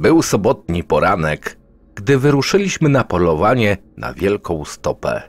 Był sobotni poranek, gdy wyruszyliśmy na polowanie na wielką stopę.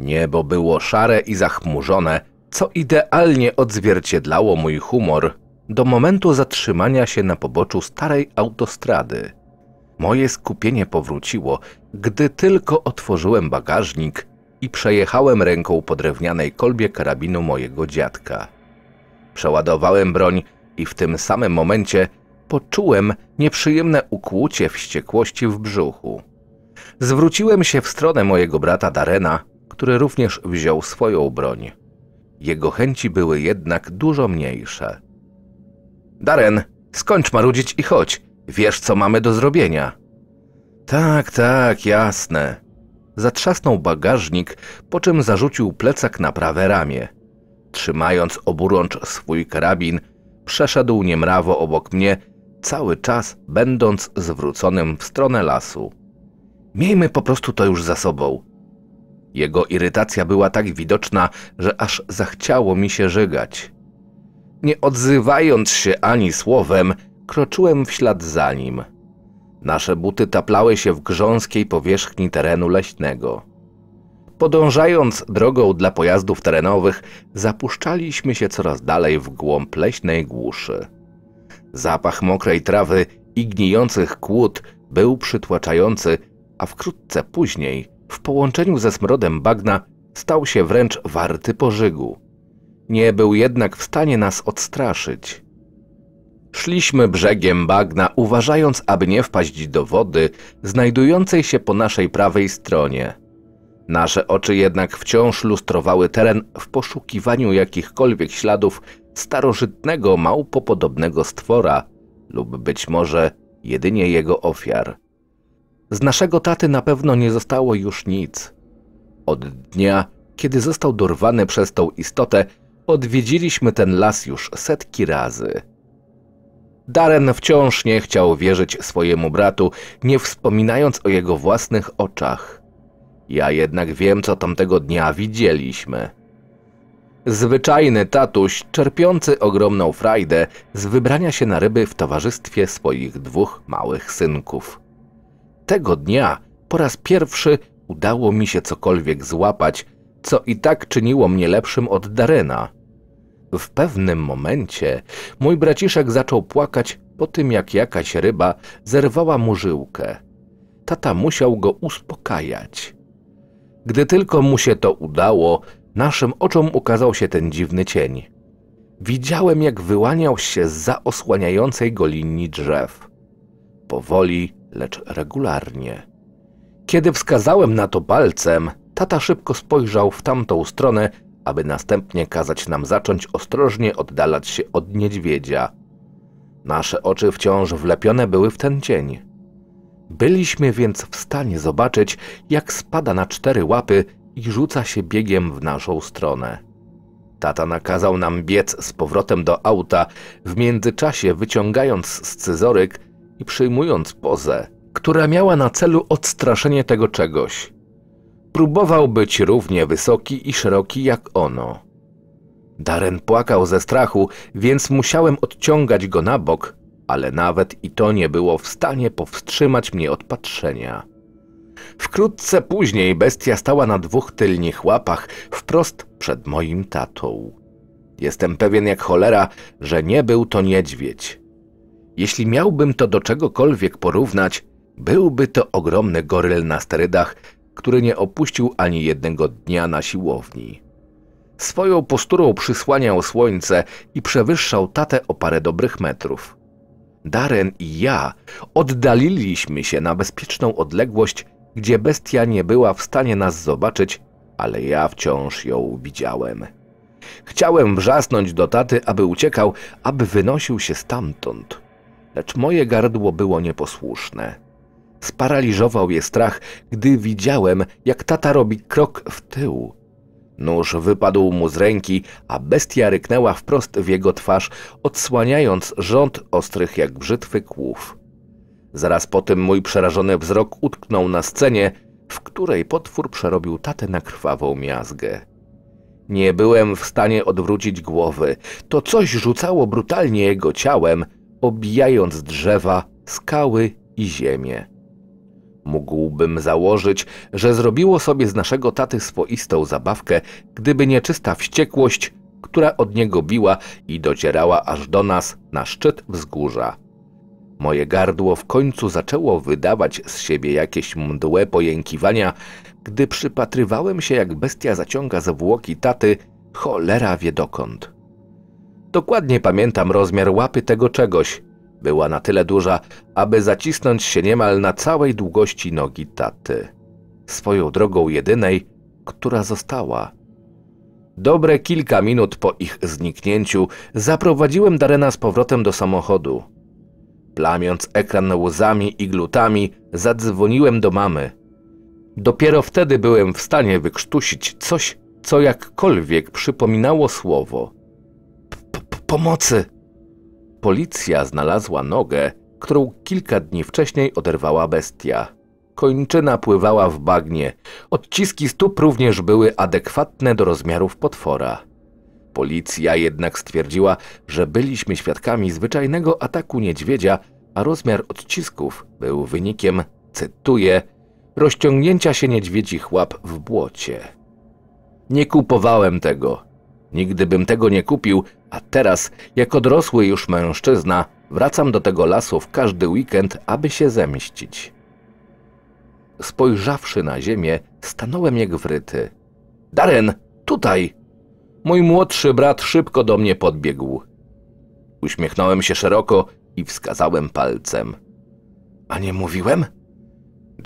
Niebo było szare i zachmurzone, co idealnie odzwierciedlało mój humor do momentu zatrzymania się na poboczu starej autostrady. Moje skupienie powróciło, gdy tylko otworzyłem bagażnik i przejechałem ręką po drewnianej kolbie karabinu mojego dziadka. Przeładowałem broń i w tym samym momencie poczułem nieprzyjemne ukłucie wściekłości w brzuchu. Zwróciłem się w stronę mojego brata Darena, który również wziął swoją broń. Jego chęci były jednak dużo mniejsze. Daren, skończ marudzić i chodź. Wiesz, co mamy do zrobienia. Tak, tak, jasne. Zatrzasnął bagażnik, po czym zarzucił plecak na prawe ramię. Trzymając oburącz swój karabin, przeszedł niemrawo obok mnie cały czas będąc zwróconym w stronę lasu. Miejmy po prostu to już za sobą. Jego irytacja była tak widoczna, że aż zachciało mi się żygać. Nie odzywając się ani słowem, kroczyłem w ślad za nim. Nasze buty taplały się w grząskiej powierzchni terenu leśnego. Podążając drogą dla pojazdów terenowych, zapuszczaliśmy się coraz dalej w głąb leśnej głuszy. Zapach mokrej trawy i gnijących kłód był przytłaczający, a wkrótce później, w połączeniu ze smrodem bagna, stał się wręcz warty pożygu. Nie był jednak w stanie nas odstraszyć. Szliśmy brzegiem bagna, uważając, aby nie wpaść do wody znajdującej się po naszej prawej stronie. Nasze oczy jednak wciąż lustrowały teren w poszukiwaniu jakichkolwiek śladów starożytnego małpopodobnego stwora lub być może jedynie jego ofiar. Z naszego taty na pewno nie zostało już nic. Od dnia, kiedy został dorwany przez tą istotę, odwiedziliśmy ten las już setki razy. Darren wciąż nie chciał wierzyć swojemu bratu, nie wspominając o jego własnych oczach. Ja jednak wiem, co tamtego dnia widzieliśmy. Zwyczajny tatuś, czerpiący ogromną frajdę z wybrania się na ryby w towarzystwie swoich dwóch małych synków. Tego dnia po raz pierwszy udało mi się cokolwiek złapać, co i tak czyniło mnie lepszym od Darena. W pewnym momencie mój braciszek zaczął płakać po tym, jak jakaś ryba zerwała mu żyłkę. Tata musiał go uspokajać. Gdy tylko mu się to udało, naszym oczom ukazał się ten dziwny cień. Widziałem, jak wyłaniał się z za osłaniającej go linii drzew. Powoli, lecz regularnie. Kiedy wskazałem na to palcem, tata szybko spojrzał w tamtą stronę, aby następnie kazać nam zacząć ostrożnie oddalać się od niedźwiedzia. Nasze oczy wciąż wlepione były w ten cień. Byliśmy więc w stanie zobaczyć, jak spada na cztery łapy i rzuca się biegiem w naszą stronę. Tata nakazał nam biec z powrotem do auta, w międzyczasie wyciągając scyzoryk i przyjmując pozę, która miała na celu odstraszenie tego czegoś. Próbował być równie wysoki i szeroki jak ono. Daren płakał ze strachu, więc musiałem odciągać go na bok, ale nawet i to nie było w stanie powstrzymać mnie od patrzenia. Wkrótce później bestia stała na dwóch tylnych łapach wprost przed moim tatą. Jestem pewien jak cholera, że nie był to niedźwiedź. Jeśli miałbym to do czegokolwiek porównać, byłby to ogromny goryl na sterydach, który nie opuścił ani jednego dnia na siłowni. Swoją posturą przysłaniał słońce i przewyższał tatę o parę dobrych metrów. Darren i ja oddaliliśmy się na bezpieczną odległość gdzie bestia nie była w stanie nas zobaczyć, ale ja wciąż ją widziałem. Chciałem wrzasnąć do taty, aby uciekał, aby wynosił się stamtąd. Lecz moje gardło było nieposłuszne. Sparaliżował je strach, gdy widziałem, jak tata robi krok w tył. Nóż wypadł mu z ręki, a bestia ryknęła wprost w jego twarz, odsłaniając rząd ostrych jak brzytwy kłów. Zaraz potem mój przerażony wzrok utknął na scenie, w której potwór przerobił tatę na krwawą miazgę. Nie byłem w stanie odwrócić głowy. To coś rzucało brutalnie jego ciałem, obijając drzewa, skały i ziemię. Mógłbym założyć, że zrobiło sobie z naszego taty swoistą zabawkę, gdyby nie czysta wściekłość, która od niego biła i docierała aż do nas na szczyt wzgórza. Moje gardło w końcu zaczęło wydawać z siebie jakieś mdłe pojękiwania, gdy przypatrywałem się, jak bestia zaciąga zwłoki taty, cholera wie dokąd. Dokładnie pamiętam rozmiar łapy tego czegoś. Była na tyle duża, aby zacisnąć się niemal na całej długości nogi taty. Swoją drogą jedynej, która została. Dobre kilka minut po ich zniknięciu zaprowadziłem Darena z powrotem do samochodu. Plamiąc ekran łzami i glutami, zadzwoniłem do mamy. Dopiero wtedy byłem w stanie wykrztusić coś, co jakkolwiek przypominało słowo. Pomocy! Policja znalazła nogę, którą kilka dni wcześniej oderwała bestia. Kończyna pływała w bagnie. Odciski stóp również były adekwatne do rozmiarów potwora. Policja jednak stwierdziła, że byliśmy świadkami zwyczajnego ataku niedźwiedzia, a rozmiar odcisków był wynikiem, cytuję, rozciągnięcia się niedźwiedzich łap w błocie. Nie kupowałem tego. Nigdy bym tego nie kupił, a teraz, jako dorosły już mężczyzna, wracam do tego lasu w każdy weekend, aby się zemścić. Spojrzawszy na ziemię, stanąłem jak wryty. Daren, tutaj! Mój młodszy brat szybko do mnie podbiegł. Uśmiechnąłem się szeroko i wskazałem palcem. A nie mówiłem?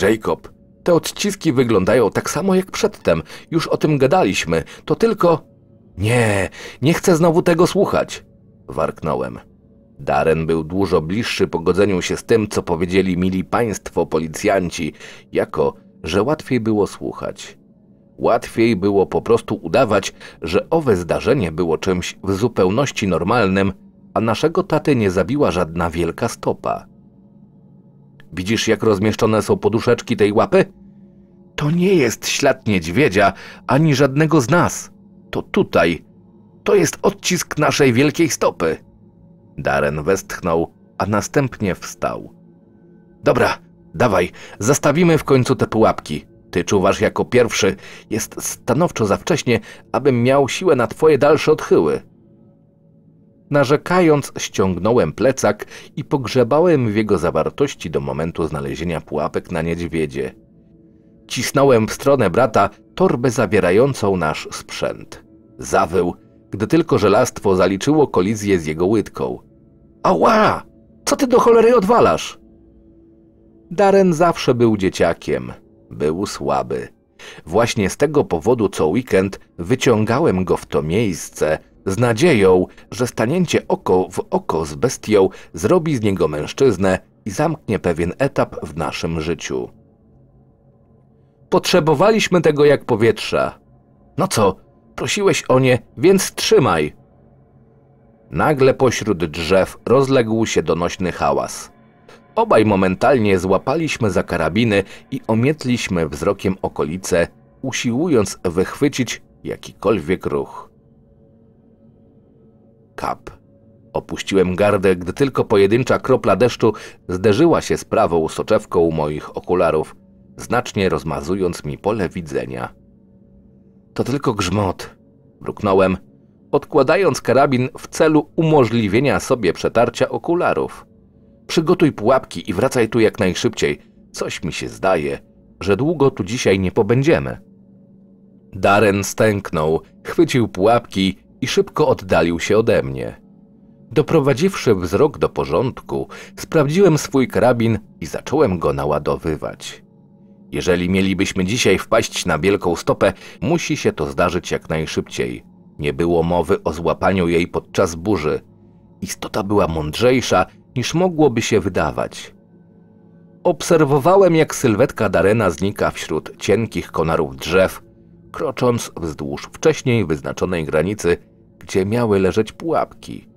Jacob, te odciski wyglądają tak samo jak przedtem. Już o tym gadaliśmy. To tylko... Nie, nie chcę znowu tego słuchać. Warknąłem. Darren był dużo bliższy pogodzeniu się z tym, co powiedzieli mili państwo policjanci, jako że łatwiej było słuchać. Łatwiej było po prostu udawać, że owe zdarzenie było czymś w zupełności normalnym, a naszego taty nie zabiła żadna wielka stopa. Widzisz, jak rozmieszczone są poduszeczki tej łapy? To nie jest ślad niedźwiedzia ani żadnego z nas. To tutaj. To jest odcisk naszej wielkiej stopy. Daren westchnął, a następnie wstał. Dobra, dawaj, zastawimy w końcu te pułapki. Ty czuwasz jako pierwszy. Jest stanowczo za wcześnie, abym miał siłę na twoje dalsze odchyły. Narzekając, ściągnąłem plecak i pogrzebałem w jego zawartości do momentu znalezienia pułapek na niedźwiedzie. Cisnąłem w stronę brata torbę zawierającą nasz sprzęt. Zawył, gdy tylko żelastwo zaliczyło kolizję z jego łydką. Ała! Co ty do cholery odwalasz? Darren zawsze był dzieciakiem. Był słaby. Właśnie z tego powodu co weekend wyciągałem go w to miejsce, z nadzieją, że stanięcie oko w oko z bestią zrobi z niego mężczyznę i zamknie pewien etap w naszym życiu. Potrzebowaliśmy tego jak powietrza. No co, prosiłeś o nie, więc trzymaj. Nagle pośród drzew rozległ się donośny hałas. Obaj momentalnie złapaliśmy za karabiny i omietliśmy wzrokiem okolice, usiłując wychwycić jakikolwiek ruch. Kap. Opuściłem gardę, gdy tylko pojedyncza kropla deszczu zderzyła się z prawą soczewką moich okularów, znacznie rozmazując mi pole widzenia. To tylko grzmot, mruknąłem, odkładając karabin w celu umożliwienia sobie przetarcia okularów. Przygotuj pułapki i wracaj tu jak najszybciej. Coś mi się zdaje, że długo tu dzisiaj nie pobędziemy. Darren stęknął, chwycił pułapki i szybko oddalił się ode mnie. Doprowadziwszy wzrok do porządku, sprawdziłem swój karabin i zacząłem go naładowywać. Jeżeli mielibyśmy dzisiaj wpaść na wielką stopę, musi się to zdarzyć jak najszybciej. Nie było mowy o złapaniu jej podczas burzy. Istota była mądrzejsza niż mogłoby się wydawać. Obserwowałem, jak sylwetka Darena znika wśród cienkich konarów drzew, krocząc wzdłuż wcześniej wyznaczonej granicy, gdzie miały leżeć pułapki.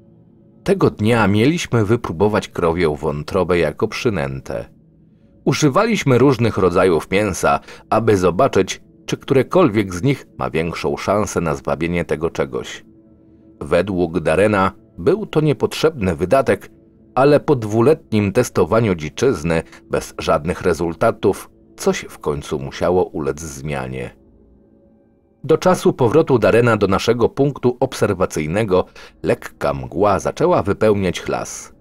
Tego dnia mieliśmy wypróbować krowią wątrobę jako przynętę. Używaliśmy różnych rodzajów mięsa, aby zobaczyć, czy którekolwiek z nich ma większą szansę na zwabienie tego czegoś. Według Darena był to niepotrzebny wydatek, ale po dwuletnim testowaniu dziczyzny bez żadnych rezultatów coś w końcu musiało ulec zmianie. Do czasu powrotu Darena do naszego punktu obserwacyjnego lekka mgła zaczęła wypełniać las.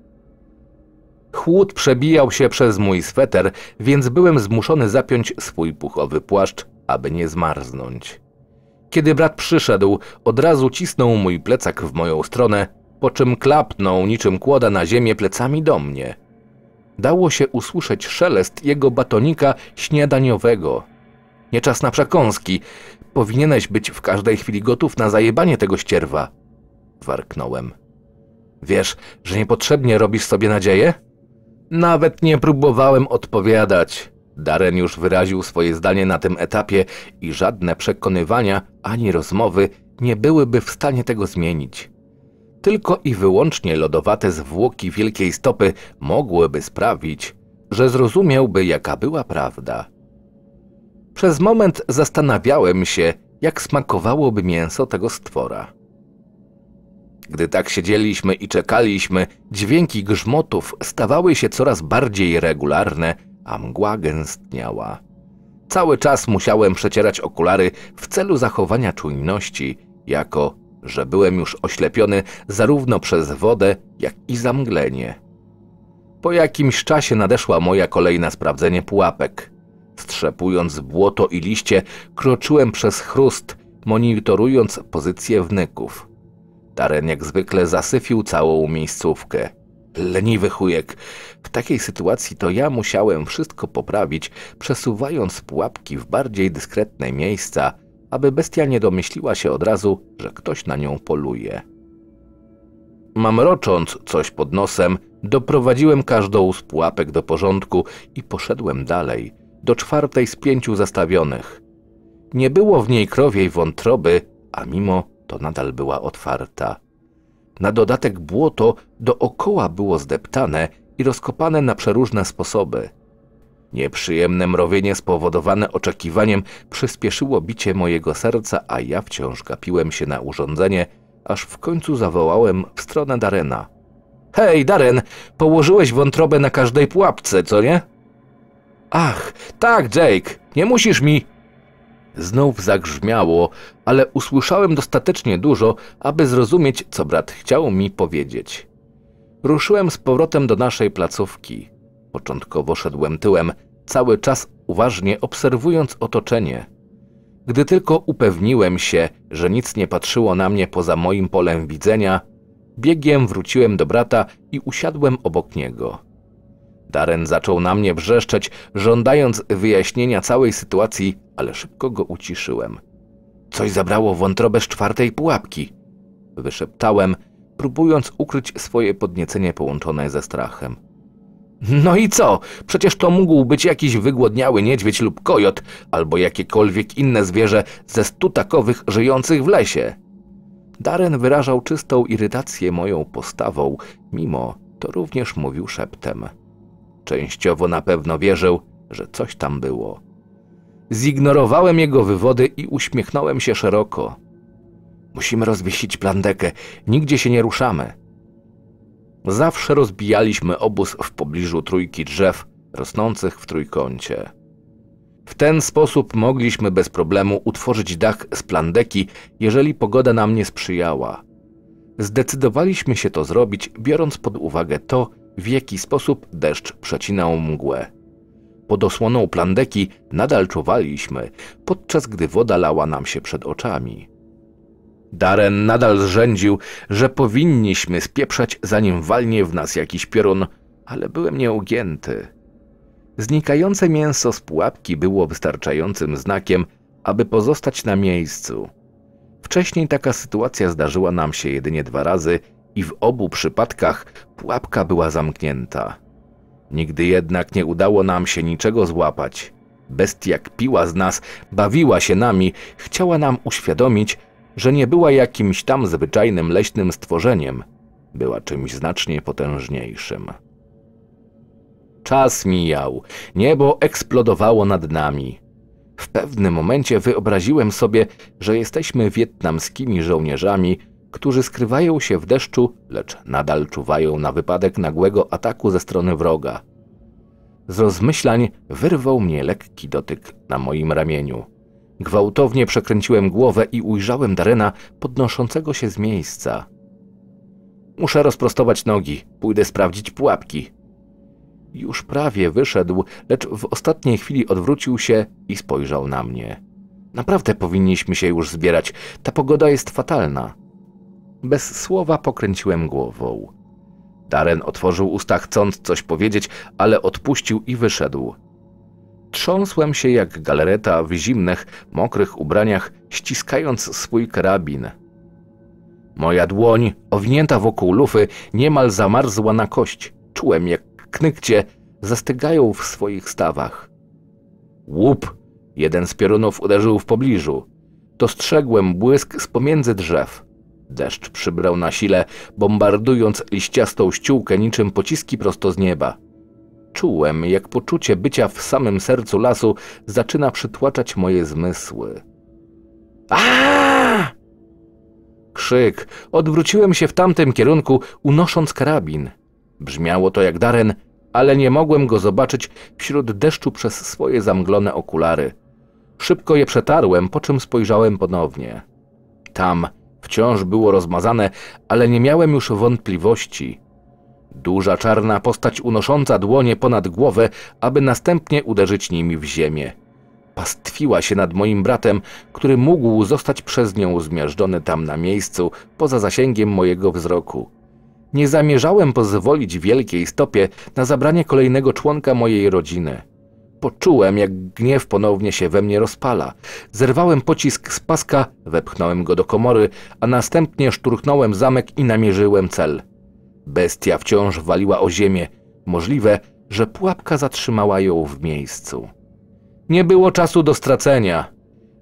Chłód przebijał się przez mój sweter, więc byłem zmuszony zapiąć swój puchowy płaszcz, aby nie zmarznąć. Kiedy brat przyszedł, od razu cisnął mój plecak w moją stronę, po czym klapnął niczym kłoda na ziemię plecami do mnie. Dało się usłyszeć szelest jego batonika śniadaniowego. Nie czas na przekąski. Powinieneś być w każdej chwili gotów na zajebanie tego ścierwa. Warknąłem. Wiesz, że niepotrzebnie robisz sobie nadzieję? Nawet nie próbowałem odpowiadać. Darren już wyraził swoje zdanie na tym etapie i żadne przekonywania ani rozmowy nie byłyby w stanie tego zmienić. Tylko i wyłącznie lodowate zwłoki wielkiej stopy mogłyby sprawić, że zrozumiałby, jaka była prawda. Przez moment zastanawiałem się, jak smakowałoby mięso tego stwora. Gdy tak siedzieliśmy i czekaliśmy, dźwięki grzmotów stawały się coraz bardziej regularne, a mgła gęstniała. Cały czas musiałem przecierać okulary w celu zachowania czujności, jako że byłem już oślepiony zarówno przez wodę, jak i zamglenie. Po jakimś czasie nadeszła moja kolej na sprawdzenie pułapek. Strzepując błoto i liście, kroczyłem przez chrust, monitorując pozycję wnyków. Taren jak zwykle zasyfił całą miejscówkę. Leniwy chujek. W takiej sytuacji to ja musiałem wszystko poprawić, przesuwając pułapki w bardziej dyskretne miejsca, aby bestia nie domyśliła się od razu, że ktoś na nią poluje. Mamrocząc coś pod nosem, doprowadziłem każdą z pułapek do porządku i poszedłem dalej, do czwartej z pięciu zastawionych. Nie było w niej krowiej wątroby, a mimo to nadal była otwarta. Na dodatek błoto dookoła było zdeptane i rozkopane na przeróżne sposoby – Nieprzyjemne mrowienie spowodowane oczekiwaniem przyspieszyło bicie mojego serca, a ja wciąż gapiłem się na urządzenie, aż w końcu zawołałem w stronę Darena. Hej, Daren, położyłeś wątrobę na każdej pułapce, co nie? Ach, tak, Jake, nie musisz mi... Znów zagrzmiało, ale usłyszałem dostatecznie dużo, aby zrozumieć, co brat chciał mi powiedzieć. Ruszyłem z powrotem do naszej placówki. Początkowo szedłem tyłem, cały czas uważnie obserwując otoczenie. Gdy tylko upewniłem się, że nic nie patrzyło na mnie poza moim polem widzenia, biegiem wróciłem do brata i usiadłem obok niego. Darren zaczął na mnie wrzeszczeć, żądając wyjaśnienia całej sytuacji, ale szybko go uciszyłem. Coś zabrało wątrobę z czwartej pułapki, wyszeptałem, próbując ukryć swoje podniecenie połączone ze strachem. No i co? Przecież to mógł być jakiś wygłodniały niedźwiedź lub kojot, albo jakiekolwiek inne zwierzę ze stu takowych żyjących w lesie. Darren wyrażał czystą irytację moją postawą, mimo to również mówił szeptem. Częściowo na pewno wierzył, że coś tam było. Zignorowałem jego wywody i uśmiechnąłem się szeroko. Musimy rozwiesić plandekę, nigdzie się nie ruszamy. Zawsze rozbijaliśmy obóz w pobliżu trójki drzew rosnących w trójkącie. W ten sposób mogliśmy bez problemu utworzyć dach z plandeki, jeżeli pogoda nam nie sprzyjała. Zdecydowaliśmy się to zrobić, biorąc pod uwagę to, w jaki sposób deszcz przecinał mgłę. Pod osłoną plandeki nadal czuwaliśmy, podczas gdy woda lała nam się przed oczami. Daren nadal zrzędził, że powinniśmy spieprzać, zanim walnie w nas jakiś piorun, ale byłem nieugięty. Znikające mięso z pułapki było wystarczającym znakiem, aby pozostać na miejscu. Wcześniej taka sytuacja zdarzyła nam się jedynie dwa razy i w obu przypadkach pułapka była zamknięta. Nigdy jednak nie udało nam się niczego złapać. Bestia kpiła z nas, bawiła się nami, chciała nam uświadomić, że nie była jakimś tam zwyczajnym leśnym stworzeniem, była czymś znacznie potężniejszym. Czas mijał, niebo eksplodowało nad nami. W pewnym momencie wyobraziłem sobie, że jesteśmy wietnamskimi żołnierzami, którzy skrywają się w deszczu, lecz nadal czuwają na wypadek nagłego ataku ze strony wroga. Z rozmyślań wyrwał mnie lekki dotyk na moim ramieniu. Gwałtownie przekręciłem głowę i ujrzałem Darena podnoszącego się z miejsca. Muszę rozprostować nogi, pójdę sprawdzić pułapki. Już prawie wyszedł, lecz w ostatniej chwili odwrócił się i spojrzał na mnie. Naprawdę powinniśmy się już zbierać, ta pogoda jest fatalna. Bez słowa pokręciłem głową. Daren otworzył usta chcąc coś powiedzieć, ale odpuścił i wyszedł. Trząsłem się jak galereta w zimnych, mokrych ubraniach, ściskając swój karabin. Moja dłoń, owinięta wokół lufy, niemal zamarzła na kość. Czułem, jak knykcie zastygają w swoich stawach. Łup! Jeden z piorunów uderzył w pobliżu. Dostrzegłem błysk z pomiędzy drzew. Deszcz przybrał na sile, bombardując liściastą ściółkę niczym pociski prosto z nieba. Czułem, jak poczucie bycia w samym sercu lasu zaczyna przytłaczać moje zmysły. Aaaa! Krzyk. Odwróciłem się w tamtym kierunku, unosząc karabin. Brzmiało to jak Daren, ale nie mogłem go zobaczyć wśród deszczu przez swoje zamglone okulary. Szybko je przetarłem, po czym spojrzałem ponownie. Tam wciąż było rozmazane, ale nie miałem już wątpliwości – Duża czarna postać unosząca dłonie ponad głowę, aby następnie uderzyć nimi w ziemię. Pastwiła się nad moim bratem, który mógł zostać przez nią zmiażdżony tam na miejscu, poza zasięgiem mojego wzroku. Nie zamierzałem pozwolić wielkiej stopie na zabranie kolejnego członka mojej rodziny. Poczułem, jak gniew ponownie się we mnie rozpala. Zerwałem pocisk z paska, wepchnąłem go do komory, a następnie szturchnąłem zamek i namierzyłem cel – Bestia wciąż waliła o ziemię. Możliwe, że pułapka zatrzymała ją w miejscu. Nie było czasu do stracenia.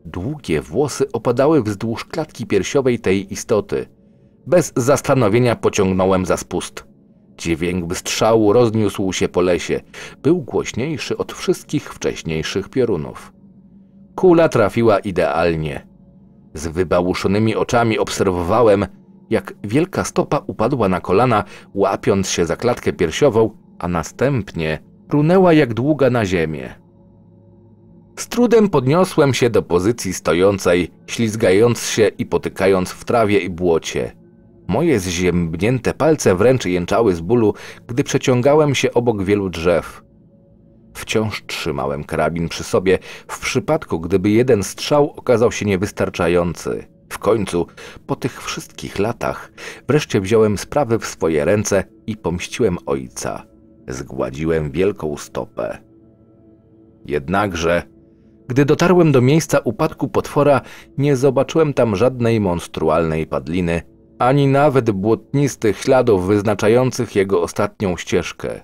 Długie włosy opadały wzdłuż klatki piersiowej tej istoty. Bez zastanowienia pociągnąłem za spust. Dźwięk strzału rozniósł się po lesie. Był głośniejszy od wszystkich wcześniejszych piorunów. Kula trafiła idealnie. Z wybałuszonymi oczami obserwowałem, jak wielka stopa upadła na kolana, łapiąc się za klatkę piersiową, a następnie runęła jak długa na ziemię. Z trudem podniosłem się do pozycji stojącej, ślizgając się i potykając w trawie i błocie. Moje zziębnięte palce wręcz jęczały z bólu, gdy przeciągałem się obok wielu drzew. Wciąż trzymałem karabin przy sobie, w przypadku gdyby jeden strzał okazał się niewystarczający końcu, po tych wszystkich latach, wreszcie wziąłem sprawy w swoje ręce i pomściłem ojca. Zgładziłem wielką stopę. Jednakże, gdy dotarłem do miejsca upadku potwora, nie zobaczyłem tam żadnej monstrualnej padliny, ani nawet błotnistych śladów wyznaczających jego ostatnią ścieżkę.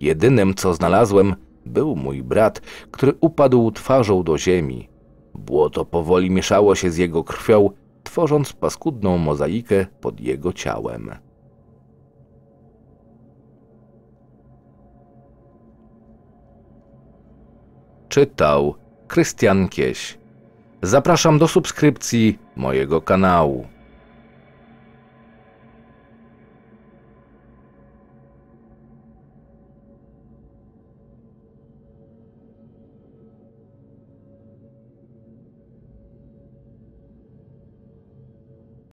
Jedynym, co znalazłem, był mój brat, który upadł twarzą do ziemi. Błoto powoli mieszało się z jego krwią, tworząc paskudną mozaikę pod jego ciałem. Czytał Krystian Kieś. Zapraszam do subskrypcji mojego kanału.